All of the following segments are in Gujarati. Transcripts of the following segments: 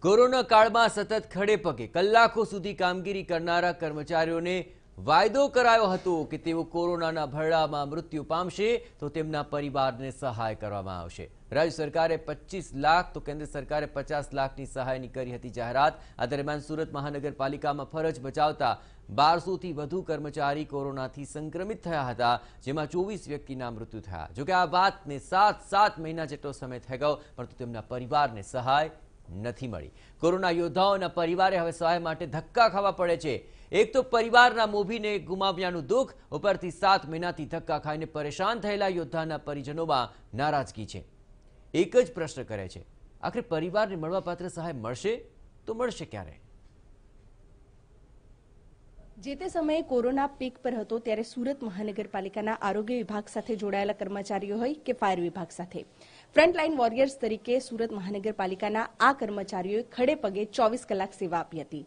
કોરોના કાળમાં સતત ખડે પગે કલાકો સુધી કામગીરી કરનારા કર્મચારીઓને વાયદો કરાયો હતો કે તેઓ કોરોનાના ભરડામાં મૃત્યુ પામશે તો તેમના પરિવારને સહાય કરવામાં આવશે રાજ્ય સરકારે પચીસ લાખ તો કેન્દ્ર સરકારે પચાસ લાખની સહાયની કરી હતી જાહેરાત આ દરમિયાન સુરત મહાનગરપાલિકામાં ફરજ બજાવતા બારસોથી વધુ કર્મચારી કોરોનાથી સંક્રમિત થયા હતા જેમાં ચોવીસ વ્યક્તિના મૃત્યુ થયા જોકે આ વાતને સાત સાત મહિના જેટલો સમય થઈ ગયો પરંતુ તેમના પરિવારને સહાય નથી મળી કોરોના યોદ્ધાઓના પરિવારે હવે સહાય માટે ધક્કા ખાવા પડે છે એક તો પરિવારના મોભીને ગુમાવ્યાનું દુઃખ ઉપરથી સાત મહિનાથી ધક્કા ખાઈને પરેશાન થયેલા યોદ્ધાના પરિજનોમાં નારાજગી છે એક જ પ્રશ્ન કરે છે આખરે પરિવારને મળવાપાત્ર સહાય મળશે તો મળશે ક્યારે જે તે સમયે કોરોના પીક પર હતો ત્યારે સુરત મહાનગરપાલિકાના આરોગ્ય વિભાગ સાથે જોડાયેલા કર્મચારીઓ હોય કે ફાયર વિભાગ સાથે ફ્રન્ટલાઇન વોરિયર્સ તરીકે સુરત મહાનગરપાલિકાના આ કર્મચારીઓએ ખડે પગે ચોવીસ કલાક સેવા આપી હતી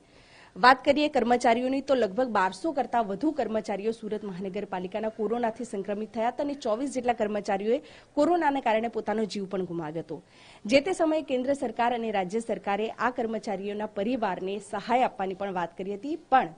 વાત કરીએ કર્મચારીઓની તો લગભગ બારસો કરતા વધુ કર્મચારીઓ સુરત મહાનગરપાલિકાના કોરોનાથી સંક્રમિત થયા હતા અને ચોવીસ જેટલા કર્મચારીઓએ કોરોનાને કારણે પોતાનો જીવ પણ ગુમાવ્યો હતો જે તે સમયે કેન્દ્ર સરકાર અને રાજ્ય સરકારે આ કર્મચારીઓના પરિવારને સહાય આપવાની પણ વાત કરી હતી પણ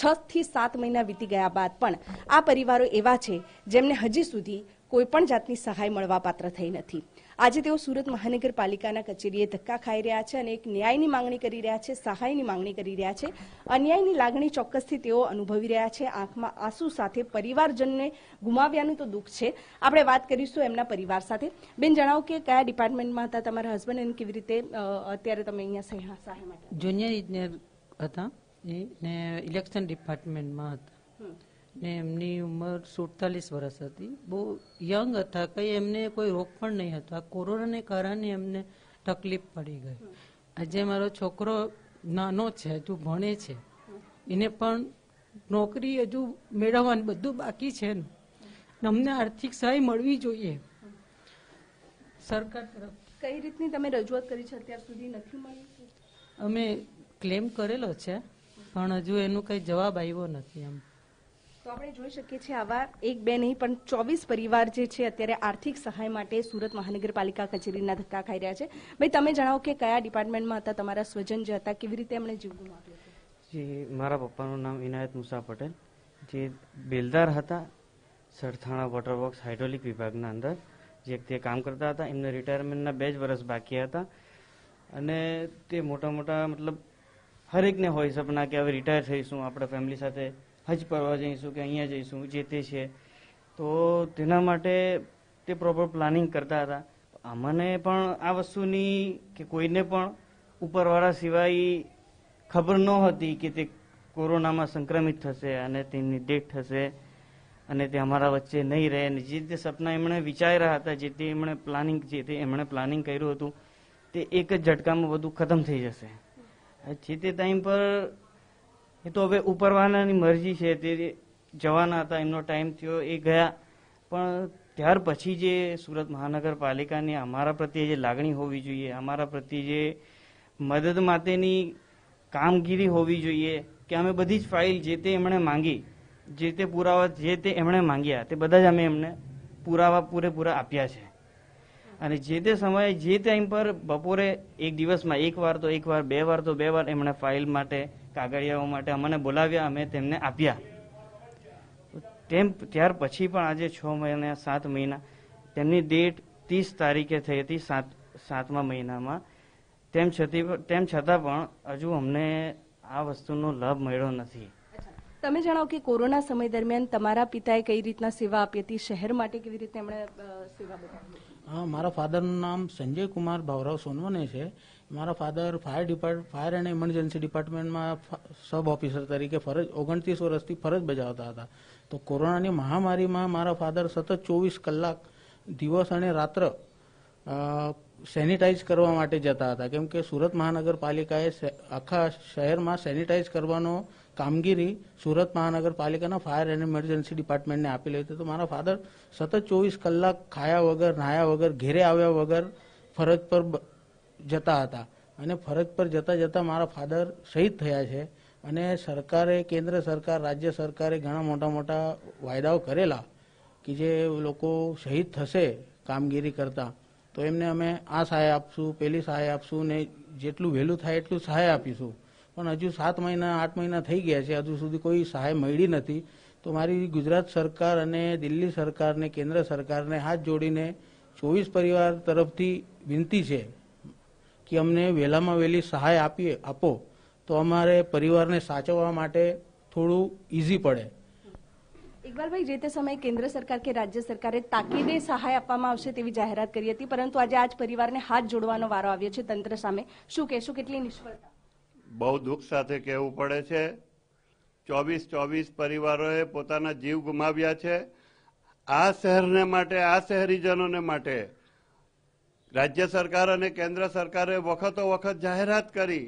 છ થી સાત મહિના વીતી ગયા બાદ પણ આ પરિવારો એવા છે જેમને હજી સુધી કોઈપણ જાતની સહાય મળવા પાત્ર થઈ નથી આજે તેઓ સુરત મહાનગરપાલિકાના કચેરીએ ધક્કા ખાઈ રહ્યા છે અને એક ન્યાયની માંગણી કરી રહ્યા છે સહાયની માંગણી કરી રહ્યા છે અન્યાયની લાગણી ચોક્કસથી તેઓ અનુભવી રહ્યા છે આંખમાં આંસુ સાથે પરિવારજનને ગુમાવ્યાનું તો દુઃખ છે આપણે વાત કરીશું એમના પરિવાર સાથે બેન જણાવો કે કયા ડિપાર્ટમેન્ટમાં હતા તમારા હસબન્ડ અને કેવી રીતે અત્યારે તમે અહીંયા સહાય માટે જુનિયર ઇજનેર હતા ઇલેક્શન ડિપાર્ટમેન્ટમાં હતા ને એમની ઉંમર સુડતાલીસ વર્ષ હતી બહુ યંગ હતા કંઈ એમને કોઈ રોગ પણ નહીં હતો આ કોરોનાને કારણે એમને તકલીફ પડી ગઈ આજે મારો છોકરો નાનો છે હજુ ભણે છે એને પણ નોકરી હજુ મેળવવાનું બધું બાકી છે ને અમને આર્થિક સહાય મળવી જોઈએ સરકાર તરફ કઈ રીતની તમે રજૂઆત કરી છે અત્યાર સુધી નથી મળી અમે ક્લેમ કરેલો છે પણ હજુ એનો કંઈ જવાબ આવ્યો નથી એમ તો આપણે જોઈ શકીએ છીએ આવા એક બે નહીં પણ ચોવીસ પરિવાર જે છે અત્યારે આર્થિક સહાય માટે સુરત મહાનગરપાલિકા કચેરીના ધક્કા ખાઈ રહ્યા છે ભાઈ તમે જણાવો કે કયા ડિપાર્ટમેન્ટમાં હતા તમારા સ્વજન જે હતા કેવી રીતે એમણે જીવ ગુમાવ્યો જી મારા પપ્પાનું નામ ઇનાયત મુસા પટેલ જે બેલદાર હતા સરથાણા વોટર વર્ક્સ હાઇડ્રોલિક વિભાગના અંદર જે તે કામ કરતા હતા એમને રિટાયરમેન્ટના બે જ વર્ષ બાકી હતા અને તે મોટા મોટા મતલબ હરેકને હોય સપના કે હવે રિટાયર થઈશું આપણે ફેમિલી સાથે હજ પડવા જઈશું કે અહીંયા જઈશું જે તે છે તો તેના માટે તે પ્રોપર પ્લાનિંગ કરતા હતા અમને પણ આ વસ્તુની કે કોઈને પણ ઉપરવાળા સિવાય ખબર ન હતી કે તે કોરોનામાં સંક્રમિત થશે અને તેની ડેથ થશે અને તે અમારા વચ્ચે નહીં રહે અને જે તે સપના એમણે વિચાર્યા હતા જે તે એમણે પ્લાનિંગ જે તે એમણે પ્લાનિંગ કર્યું હતું તે એક જ ઝટકામાં બધું ખતમ થઈ જશે જે તે ટાઈમ પર એ તો હવે ઉપરવાનાની મરજી છે તે જવાના હતા એમનો ટાઈમ થયો એ ગયા પણ ત્યાર પછી જે સુરત મહાનગરપાલિકાની અમારા પ્રત્યે જે લાગણી હોવી જોઈએ અમારા પ્રત્યે જે મદદ માટેની કામગીરી હોવી જોઈએ કે અમે બધી જ ફાઇલ જે તે એમણે માંગી જે તે પુરાવા જે તે એમણે માંગ્યા તે બધા જ અમે એમને પુરાવા પૂરેપૂરા આપ્યા છે અને જે તે સમયે જે ટાઈમ પર બપોરે એક દિવસમાં એક વાર તો એક વાર બે વાર તો બે વાર એમણે ફાઇલ માટે કાગળિયાઓ માટે અમને બોલાવ્યા અમે તેમને આપ્યા તેમ ત્યાર પછી પણ આજે છ મહિના સાત મહિના તેમની ડેટ ત્રીસ તારીખે થઈ હતી સાત સાતમા મહિનામાં તેમ છતાં તેમ છતાં પણ હજુ અમને આ વસ્તુનો લાભ મળ્યો નથી તમે જણાવો કે કોરોના સમય દરમિયાન તમારા પિતાએ કઈ રીતના સેવા આપી હતી શહેર માટે કેવી રીતે એમણે સેવા બતાવી હા મારા ફાધરનું નામ સંજય કુમાર ભાવરાવ સોનવને છે મારા father fire depart fire and emergency ડિપાર્ટમેન્ટમાં સબ ઓફિસર તરીકે ફરજ ઓગણત્રીસ વર્ષથી ફરજ બજાવતા હતા તો કોરોનાની મહામારીમાં મારા ફાધર સતત ચોવીસ કલાક દિવસ અને રાત્ર સેનિટાઈઝ કરવા માટે જતા હતા કેમ કે સુરત મહાનગરપાલિકાએ આખા શહેરમાં સેનિટાઈઝ કરવાનો કામગીરી સુરત મહાનગરપાલિકાના ફાયર એન્ડ ઇમરજન્સી ડિપાર્ટમેન્ટને આપેલી હતી તો મારા ફાધર સતત ચોવીસ કલાક ખાયા વગર નાહ્યા વગર ઘેરે આવ્યા વગર ફરજ પર જતા હતા અને ફરજ પર જતા જતાં મારા ફાધર શહીદ થયા છે અને સરકારે કેન્દ્ર સરકાર રાજ્ય સરકારે ઘણા મોટા મોટા વાયદાઓ કરેલા કે જે લોકો શહીદ થશે કામગીરી કરતાં તો એમને અમે આ સહાય આપશું પેલી સહાય આપશું ને જેટલું વહેલું થાય એટલું સહાય આપીશું પણ હજુ સાત મહિના આઠ મહિના થઈ ગયા છે હજુ સુધી કોઈ સહાય મળી નથી તો મારી ગુજરાત સરકાર અને દિલ્હી સરકારને કેન્દ્ર સરકારને હાથ જોડીને ચોવીસ પરિવાર તરફથી વિનંતી છે કે અમને વહેલામાં વહેલી સહાય આપીએ આપો તો અમારે પરિવારને સાચવવા માટે થોડું ઇઝી પડે ઇકબાલભાઈ જે તે સમયે કેન્દ્ર સરકાર કે રાજ્ય સરકારે તાકીદે સહાય આપવામાં આવશે તેવી જાહેરાત કરી હતી પરંતુ આજે આજ પરિવારને હાથ જોડવાનો વારો આવ્યો છે તંત્ર સામે શું કહેશું કેટલી નિષ્ફળતા બહુ દુઃખ સાથે કહેવું પડે છે ચોવીસ ચોવીસ પરિવારોએ પોતાના જીવ ગુમાવ્યા છે આ શહેરને માટે આ શહેરીજનોને માટે રાજ્ય સરકાર અને કેન્દ્ર સરકારે વખતો વખત જાહેરાત કરી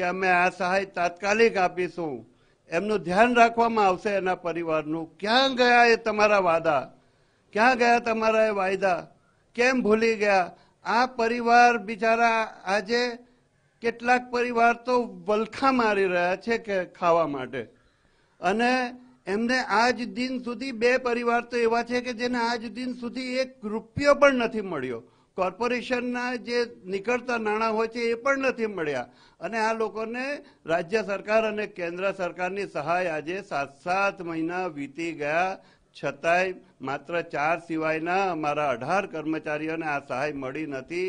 કે અમે આ સહાય તાત્કાલિક આપીશું એમનું ધ્યાન રાખવામાં આવશે એના પરિવારનું ક્યાં ગયા એ તમારા વાદા ક્યાં ગયા તમારા એ વાયદા કેમ ભૂલી ગયા આ પરિવાર બિચારા આજે કેટલાક પરિવાર તો વલખા મારી રહ્યા છે કે ખાવા માટે અને એમને આજ દિન સુધી બે પરિવાર તો એવા છે કે જેને આજ દિન સુધી એક રૂપિયો પણ નથી મળ્યો કોર્પોરેશનના જે નીકળતા નાણાં હોય છે એ પણ નથી મળ્યા અને આ લોકોને રાજ્ય સરકાર અને કેન્દ્ર સરકારની સહાય આજે સાત સાત મહિના વીતી ગયા છતાંય માત્ર ચાર સિવાયના અમારા અઢાર કર્મચારીઓને આ સહાય મળી નથી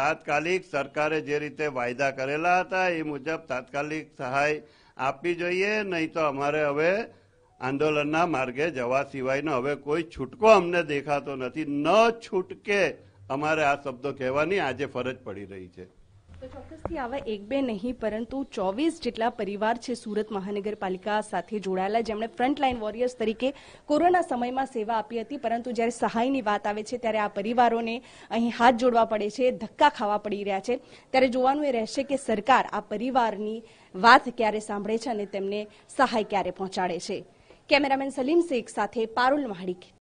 તાત્કાલિક સરકારે જે રીતે વાયદા કરેલા હતા એ મુજબ તાત્કાલિક સહાય આપવી જોઈએ નહીં તો અમારે હવે આંદોલનના માર્ગે જવા સિવાયનો હવે કોઈ છૂટકો અમને દેખાતો નથી ન છૂટકે અમારે આ શબ્દો કહેવાની આજે ફરજ પડી રહી છે ચોક્કસથી આવા એક બે નહીં પરંતુ ચોવીસ જેટલા પરિવાર છે સુરત મહાનગરપાલિકા સાથે જોડાયેલા જેમણે ફ્રન્ટલાઇન વોરિયર્સ તરીકે કોરોના સમયમાં સેવા આપી હતી પરંતુ જ્યારે સહાયની વાત આવે છે ત્યારે આ પરિવારોને અહીં હાથ જોડવા પડે છે ધક્કા ખાવા પડી રહ્યા છે ત્યારે જોવાનું એ રહેશે કે સરકાર આ પરિવારની વાત ક્યારે સાંભળે છે અને તેમને સહાય ક્યારે પહોંચાડે છે કેમેરામેન સલીમ શેખ સાથે પારુલ મહાડિક